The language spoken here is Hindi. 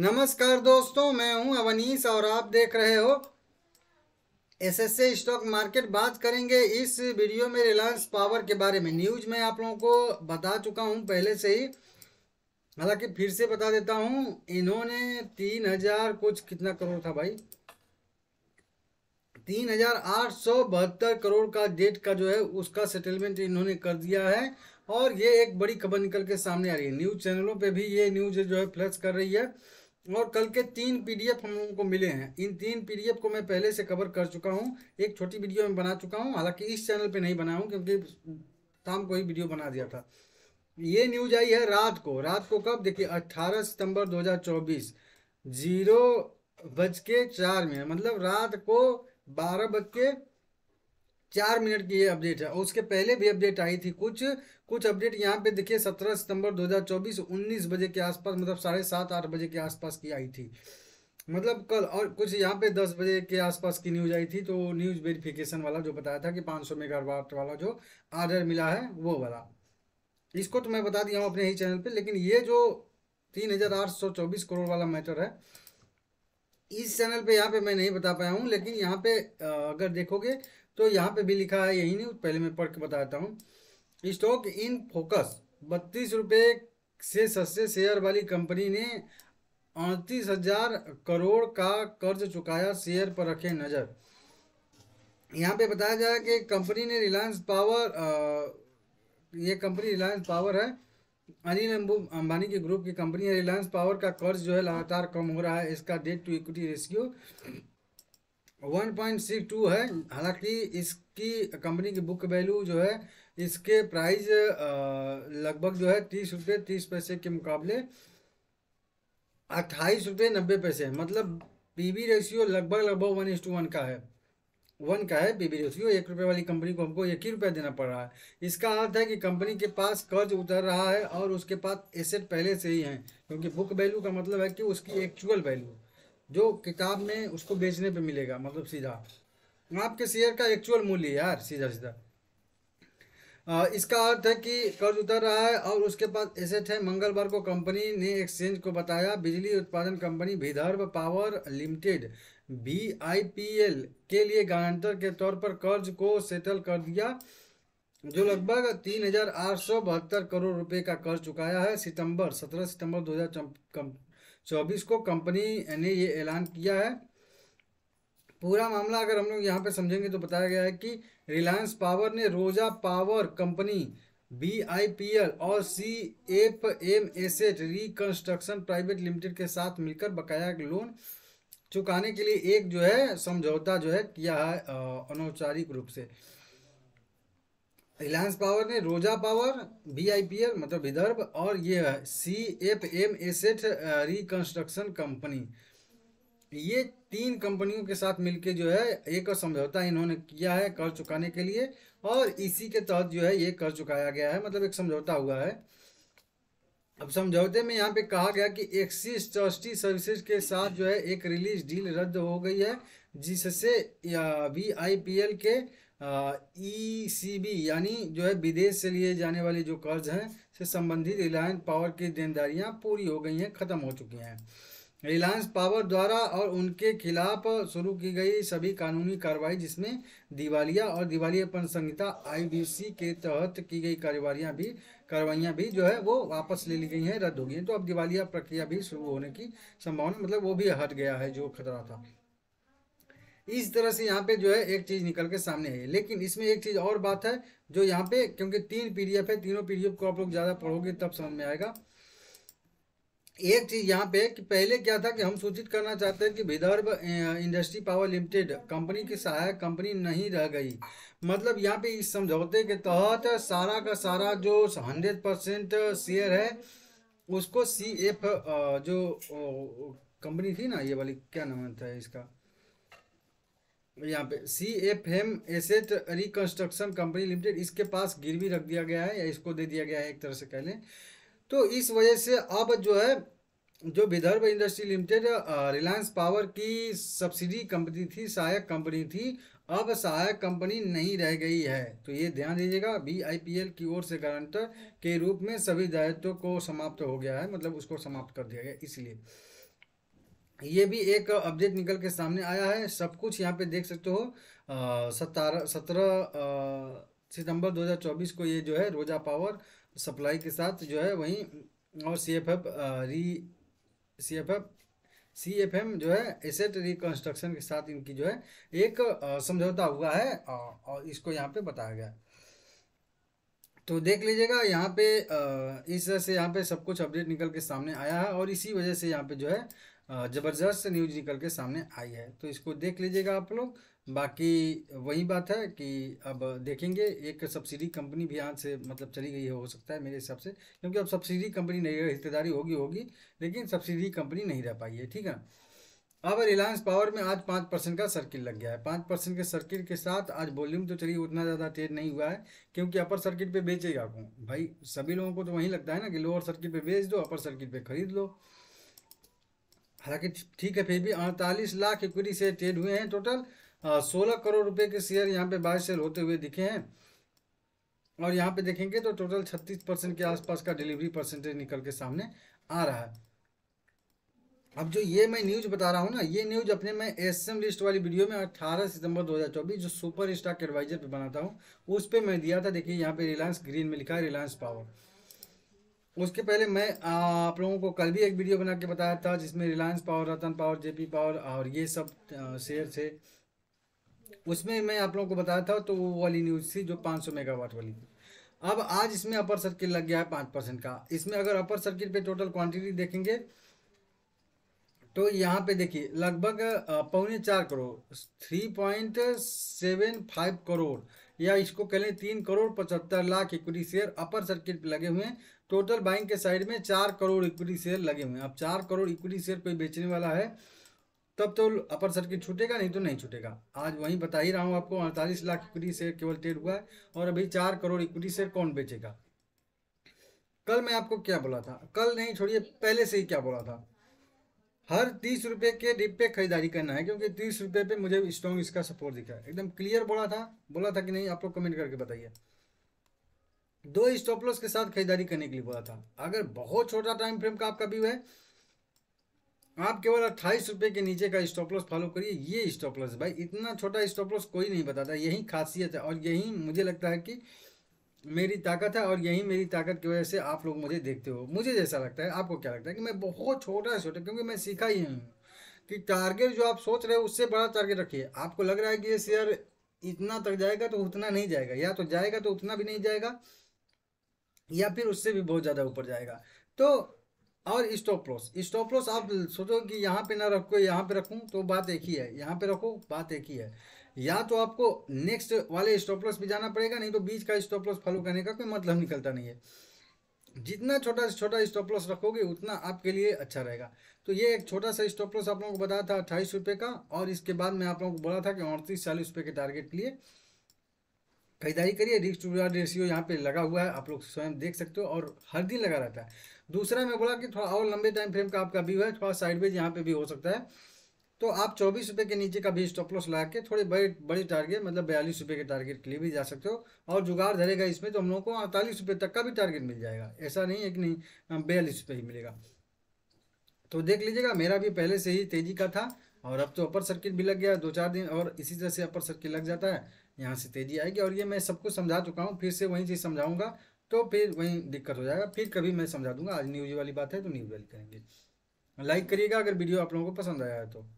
नमस्कार दोस्तों मैं हूं अवनीश और आप देख रहे हो एस एस स्टॉक मार्केट बात करेंगे इस वीडियो में रिलायंस पावर के बारे में न्यूज में आप लोगों को बता चुका हूं पहले से ही हालांकि फिर से बता देता हूं इन्होंने तीन हजार कुछ कितना करोड़ था भाई तीन हजार आठ सौ बहत्तर करोड़ का डेट का जो है उसका सेटलमेंट इन्होंने कर दिया है और ये एक बड़ी खबर निकल के सामने आ रही है न्यूज चैनलों पे भी ये न्यूज जो है फ्लैश कर रही है और कल के तीन पीडीएफ हम लोगों को मिले हैं इन तीन पीडीएफ को मैं पहले से कवर कर चुका हूँ एक छोटी वीडियो में बना चुका हूँ हालांकि इस चैनल पे नहीं बना हूँ क्योंकि शाम को ही वीडियो बना दिया था ये न्यूज आई है रात को रात को कब देखिए 18 सितंबर 2024 जीरो बज के चार मिनट मतलब रात को बारह बज के चार मिनट की ये अपडेट है और उसके पहले भी अपडेट आई थी कुछ कुछ अपडेट यहाँ पे देखिए सत्रह सितंबर 2024 19 बजे के आसपास मतलब साढ़े सात आठ बजे के आसपास की आई थी मतलब कल और कुछ यहाँ पे दस बजे के आसपास की न्यूज आई थी तो न्यूज वेरिफिकेशन वाला जो बताया था कि 500 सौ मेगावाट वाला जो आर्डर मिला है वो वाला इसको तो मैं बता दिया हूँ अपने ही चैनल पर लेकिन ये जो तीन हज़ार आठ सौ चौबीस करोड़ वाला मैटर है इस चैनल पे यहाँ पे मैं नहीं बता पाया हूँ लेकिन यहाँ पे अगर देखोगे तो यहाँ पे भी लिखा है यही नहीं पहले मैं पढ़ के बताता हूँ स्टॉक इन फोकस बत्तीस रुपये से सस्ते शेयर वाली कंपनी ने अड़तीस हजार करोड़ का कर्ज चुकाया शेयर पर रखे नज़र यहाँ पे बताया जा रहा है कि कंपनी ने रिलायंस पावर आ, ये कंपनी रिलायंस पावर है अनिल अंबानी के ग्रुप की कंपनी है रिलायंस पावर का कर्ज जो है लगातार कम हो रहा है इसका debt to equity ratio one point six two है हालांकि इसकी कंपनी की बुक वैल्यू जो है इसके प्राइस लगभग जो है तीस रुपये तीस पैसे के मुकाबले अट्ठाईस रुपये नब्बे पैसे मतलब पीबी रेशियो लगभग लगभग वन इंस टू वन का है वन का है पीबी रेशियो एक रुपये वाली कंपनी को हमको एक ही रुपया देना पड़ रहा है इसका अर्थ है कि कंपनी के पास कर्ज उतर रहा है और उसके पास एसेट पहले से ही हैं क्योंकि बुक वैल्यू का मतलब है कि उसकी एक्चुअल वैल्यू जो किताब में उसको बेचने पे मिलेगा मतलब सीधा आपके शेयर का एक्चुअल मूल्य यार सीधा सीधा इसका अर्थ है कि कर्ज उतर रहा है और उसके पास एसेट है मंगलवार को कंपनी ने एक्सचेंज को बताया बिजली उत्पादन company Vidarbha power limited B I P L के लिए गारंटर के तौर पर कर्ज को सेटल कर दिया जो लगभग तीन हजार आठ सौ बहत्तर करोड़ रुपए का कर्ज चुकाया है सितंबर सत्रह सितंबर दो हजार चौबीस को कंपनी ने ये ऐलान किया है पूरा मामला अगर हम लोग यहाँ पे समझेंगे तो बताया गया है कि रिलायंस पावर ने Rosa power company B I P L और C F M asset reconstruction private limited के साथ मिलकर बकाया लोन चुकाने के लिए एक जो है समझौता जो है किया है अनौपचारिक रूप से रिलायंस पावर ने Rosa power B I P L मतलब विदर्भ और ये C F M asset reconstruction company ये तीन कंपनियों के साथ मिलके जो है एक समझौता इन्होंने किया है कर चुकाने के लिए और इसी के तहत जो है ये कर चुकाया गया है मतलब एक समझौता हुआ है अब समझौते में यहाँ पे कहा गया कि एक्सिस ट्रस्टी सर्विसेज के साथ जो है एक रिलीज डील रद्द हो गई है जिससे वी आई पी एल के ईसीबी e यानी जो है विदेश से लिए जाने वाले जो कर्ज हैं से संबंधित रिलायंस पावर की देनदारियां पूरी हो गई हैं ख़त्म हो चुकी हैं रिलायंस पावर द्वारा और उनके खिलाफ शुरू की गई सभी कानूनी कार्रवाई जिसमें दिवालिया और दिवालियापन संहिता आईबीसी के तहत की गई कार्रवाइयाँ भी कार्रवाइयाँ भी जो है वो वापस ले ली गई हैं रद्द हो गई हैं तो अब दिवालिया प्रक्रिया भी शुरू होने की संभावना मतलब वो भी हट गया है जो खतरा था इस तरह से यहाँ पे जो है एक चीज़ निकल के सामने आई लेकिन इसमें एक चीज़ और बात है जो यहाँ पे क्योंकि तीन पीडीएफ है तीनों पीडीएफ को आप लोग ज़्यादा पढ़ोगे तब समझ में आएगा एक चीज़ यहाँ पे कि पहले क्या था कि हम सूचित करना चाहते हैं कि Vidarbha industry power limited company की सहायक कंपनी नहीं रह गई मतलब यहाँ पे इस समझौते के तहत सारा का सारा जो हंड्रेड परसेंट शेयर है उसको सी एफ जो कंपनी थी ना ये वाली क्या नाम था इसका यहाँ पे C F M asset reconstruction company limited इसके पास गिरवी रख दिया गया है या इसको दे दिया गया है एक तरह से कह लें तो इस वजह से अब जो है जो Vidarbha industry limited Reliance power की सब्सिडी कंपनी थी सहायक कंपनी थी अब सहायक कंपनी नहीं रह गई है तो ये ध्यान दीजिएगा बी आई पी एल की ओर से गारंटर के रूप में सभी दायित्व को समाप्त हो गया है मतलब उसको समाप्त कर दिया गया इसलिए ये भी एक अपडेट निकल के सामने आया है सब कुछ यहाँ पे देख सकते हो सतारह सत्रह सितंबर 2024 को ये जो है रोजा पावर सप्लाई के साथ जो है वहीं और C F F re C F F C F M जो है एसेट रिकन्स्ट्रक्शन के साथ इनकी जो है एक समझौता हुआ है और इसको यहाँ पे बताया गया तो देख लीजिएगा यहाँ पे इस तरह से यहाँ पे सब कुछ अपडेट निकल के सामने आया है और इसी वजह से यहाँ पे जो है ज़बरदस्त न्यूज निकल के सामने आई है तो इसको देख लीजिएगा आप लोग बाकी वही बात है कि अब देखेंगे एक सब्सिडी कंपनी भी आज से मतलब चली गई है हो सकता है मेरे हिसाब से क्योंकि अब सब्सिडी कंपनी नहीं हिस्सेदारी होगी होगी लेकिन सब्सिडी कंपनी नहीं रह पाई है ठीक है अब रिलायंस पावर में आज पाँच परसेंट का सर्किट लग गया है पाँच परसेंट के सर्किट के साथ आज वॉल्यूम तो चलिए उतना ज़्यादा तेज नहीं हुआ है क्योंकि अपर सर्किट पे बेचेगा कौन भाई सभी लोगों को तो वहीं लगता है ना कि लोअर सर्किट पे बेच दो अपर सर्किट पे खरीद लो हालांकि ठीक है फिर भी अड़तालीस लाख इक्विटी शेयर ट्रेड हुए हैं टोटल सोलह करोड़ रुपए के शेयर यहाँ पे बाय सेल होते हुए दिखे हैं और यहाँ पे देखेंगे तो टोटल छत्तीस परसेंट के आसपास का डिलीवरी परसेंटेज निकल के सामने आ रहा है अब जो ये मैं न्यूज बता रहा हूँ ना ये न्यूज अपने मैं एस एम लिस्ट वाली वीडियो में 18 सितंबर 2024 जो सुपर स्टॉक एडवाइजर पे बनाता हूँ उस पर मैं दिया था देखिए यहाँ पे रिलायंस ग्रीन में लिखा है रिलायंस पावर उसके पहले मैं आप लोगों को कल भी एक वीडियो बना के बताया था जिसमें Reliance power Ratan power JP power और ये सब शेयर थे उसमें मैं आप लोगों को बताया था तो वो वाली न्यूज़ थी जो 500 मेगावाट वाली थी अब आज इसमें अपर सर्किट लग गया है पाँच परसेंट का इसमें अगर अपर सर्किट पे टोटल क्वांटिटी देखेंगे तो यहाँ पे देखिए लगभग पौने चार crore three point seven five crore या इसको कह लें तीन करोड़ पचहत्तर lakh equity share upper circuit पे लगे हुए हैं टोटल बाइंग के साइड में चार करोड़ इक्विटी शेयर लगे हुए हैं अब चार करोड़ इक्विटी शेयर कोई बेचने वाला है तब तो अपर सर्किट छूटेगा नहीं तो नहीं छूटेगा आज वहीं बता ही रहा हूँ आपको अड़तालीस लाख इक्विटी शेयर केवल ट्रेड हुआ है और अभी चार करोड़ इक्विटी शेयर कौन बेचेगा कल मैं आपको क्या बोला था कल नहीं छोड़िए पहले से ही क्या बोला था हर तीस रुपये के डिप पे खरीदारी करना है क्योंकि तीस रुपये पे मुझे स्ट्रॉन्ग इसका सपोर्ट दिखा है एकदम क्लियर बोला था बोला था कि नहीं आप लोग कमेंट करके बताइए दो स्टॉप लॉस के साथ खरीदारी करने के लिए बोला था अगर बहुत छोटा टाइम फ्रेम का आपका व्यू है आप केवल अट्ठाईस रुपये के नीचे का स्टॉप लॉस फॉलो करिए ये स्टॉप लॉस भाई इतना छोटा स्टॉप लॉस कोई नहीं बताता यही खासियत है और यही मुझे लगता है कि मेरी ताकत है और यही मेरी ताकत की वजह से आप लोग मुझे देखते हो मुझे जैसा लगता है आपको क्या लगता है कि मैं बहुत छोटा छोटा क्योंकि मैं सीखा ही हूँ कि टारगेट जो आप सोच रहे हो उससे बड़ा टारगेट रखिए आपको लग रहा है कि ये शेयर इतना तक जाएगा तो उतना नहीं जाएगा या तो जाएगा तो उतना भी नहीं जाएगा या फिर उससे भी बहुत ज़्यादा ऊपर जाएगा तो और स्टॉप लॉस स्टॉप लॉस आप सोचो कि यहाँ पे ना रखो यहाँ पे रखूँ तो बात एक ही है यहाँ पे रखो बात एक ही है या तो आपको नेक्स्ट वाले स्टॉप लॉस भी जाना पड़ेगा नहीं तो बीच का स्टॉप लॉस फॉलो करने का कोई मतलब निकलता नहीं है जितना छोटा छोटा स्टॉप लॉस रखोगे उतना आपके लिए अच्छा रहेगा तो ये एक छोटा सा स्टॉप लॉस आप लोगों को बताया था अट्ठाईस रुपये का और इसके बाद मैं आप लोगों को बोला था कि अड़तीस चालीस रुपये के टारगेट लिए खरीदारी करिए रिक्स टू रिवार्ड रेशियो यहाँ पे लगा हुआ है आप लोग स्वयं देख सकते हो और हर दिन लगा रहता है दूसरा मैं बोला कि थोड़ा और लंबे टाइम फ्रेम का आपका व्यू है थोड़ा साइडवेज यहाँ पे भी हो सकता है तो आप चौबीस रुपये के नीचे का भी स्टॉप लॉस लगा के थोड़े बड़े बड़े टारगेट मतलब बयालीस रुपये के टारगेट के लिए भी जा सकते हो और जुगाड़ धरेगा इसमें तो हम लोगों को अड़तालीस रुपये तक का भी टारगेट मिल जाएगा ऐसा नहीं है कि नहीं बयालीस रुपये ही मिलेगा तो देख लीजिएगा मेरा भी पहले से ही तेज़ी का था और अब तो अपर सर्किट भी लग गया दो चार दिन और इसी तरह से अपर सर्किट लग जाता है यहाँ से तेज़ी आएगी और ये मैं सबको समझा चुका हूँ फिर से वहीं चीज़ समझाऊँगा तो फिर वहीं दिक्कत हो जाएगा फिर कभी मैं समझा दूंगा आज न्यूज वाली बात है तो न्यूज वाली करेंगे लाइक करिएगा अगर वीडियो आप लोगों को पसंद आया है तो